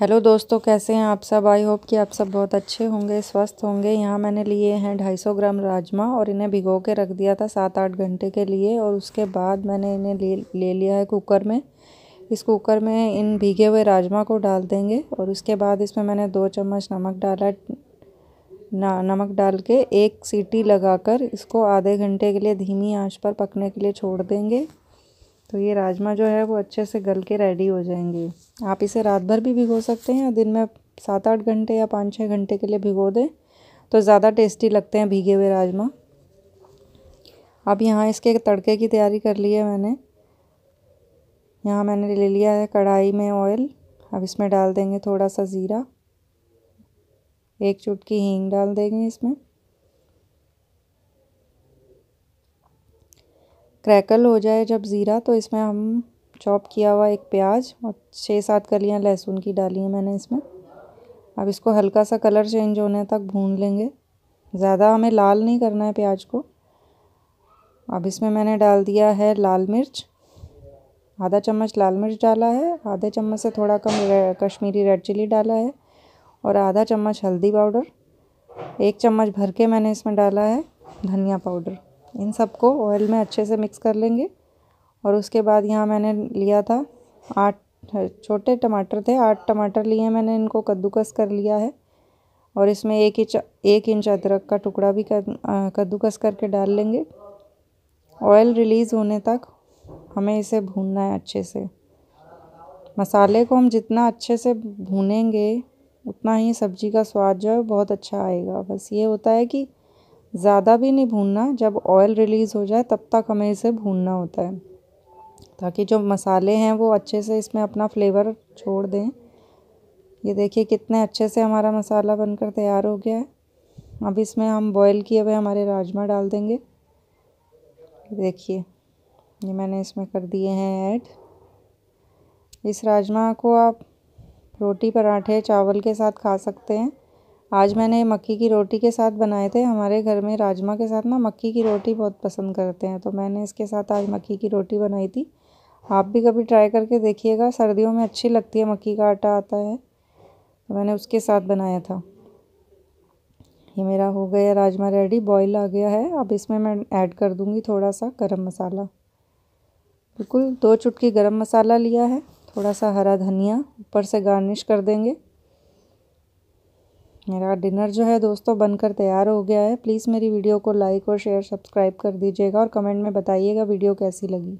hello दोस्तों कैसे हैं आप सब आई होप कि आप सब बहुत अच्छे होंगे स्वस्थ होंगे यहाँ मैंने लिए हैं 250 ग्राम राजमा और इन्हें भिगो के रख दिया था सात आठ घंटे के लिए और उसके बाद मैंने इन्हें ले ले लिया है कुकर में इस कुकर में इन भीगे हुए राजमा को डाल देंगे और उसके बाद इसमें मैंने दो चम्मच नमक डाला नमक डाल के एक सीटी लगा इसको आधे घंटे के लिए धीमी आँच पर पकने के लिए छोड़ देंगे तो ये राजमा जो है वो अच्छे से गल के रेडी हो जाएंगे आप इसे रात भर भी भिगो सकते हैं या दिन में सात आठ घंटे या पाँच छः घंटे के लिए भिगो दें तो ज़्यादा टेस्टी लगते हैं भीगे हुए राजमा अब यहाँ इसके तड़के की तैयारी कर ली है मैंने यहाँ मैंने ले लिया है कढ़ाई में ऑयल अब इसमें डाल देंगे थोड़ा सा ज़ीरा एक चुटकी हींग डाल देंगे इसमें क्रैकल हो जाए जब ज़ीरा तो इसमें हम चॉप किया हुआ एक प्याज और छः सात कलियाँ लहसुन की डाली हैं मैंने इसमें अब इसको हल्का सा कलर चेंज होने तक भून लेंगे ज़्यादा हमें लाल नहीं करना है प्याज को अब इसमें मैंने डाल दिया है लाल मिर्च आधा चम्मच लाल मिर्च डाला है आधे चम्मच से थोड़ा कम रे, कश्मीरी रेड चिली डाला है और आधा चम्मच हल्दी पाउडर एक चम्मच भर के मैंने इसमें डाला है धनिया पाउडर इन सबको ऑयल में अच्छे से मिक्स कर लेंगे और उसके बाद यहाँ मैंने लिया था आठ छोटे टमाटर थे आठ टमाटर लिए मैंने इनको कद्दूकस कर लिया है और इसमें एक इंच एक इंच अदरक का टुकड़ा भी कर कद्दूकस करके डाल लेंगे ऑयल रिलीज़ होने तक हमें इसे भूनना है अच्छे से मसाले को हम जितना अच्छे से भूनेंगे उतना ही सब्ज़ी का स्वाद जो है बहुत अच्छा आएगा बस ये होता है कि ज़्यादा भी नहीं भूनना जब ऑयल रिलीज़ हो जाए तब तक हमें इसे भूनना होता है ताकि जो मसाले हैं वो अच्छे से इसमें अपना फ्लेवर छोड़ दें ये देखिए कितने अच्छे से हमारा मसाला बनकर तैयार हो गया है अब इसमें हम बॉईल किए हुए हमारे राजमा डाल देंगे देखिए ये मैंने इसमें कर दिए हैं ऐड इस राजमा को आप रोटी पराठे चावल के साथ खा सकते हैं आज मैंने मक्की की रोटी के साथ बनाए थे हमारे घर में राजमा के साथ ना मक्की की रोटी बहुत पसंद करते हैं तो मैंने इसके साथ आज मक्की की रोटी बनाई थी आप भी कभी ट्राई करके देखिएगा सर्दियों में अच्छी लगती है मक्की का आटा आता है तो मैंने उसके साथ बनाया था ये मेरा हो गया राजमा रेडी बॉईल आ गया है अब इसमें मैं ऐड कर दूँगी थोड़ा सा गरम मसाला बिल्कुल दो चुटकी गरम मसाला लिया है थोड़ा सा हरा धनिया ऊपर से गार्निश कर देंगे मेरा डिनर जो है दोस्तों बनकर तैयार हो गया है प्लीज़ मेरी वीडियो को लाइक और शेयर सब्सक्राइब कर दीजिएगा और कमेंट में बताइएगा वीडियो कैसी लगी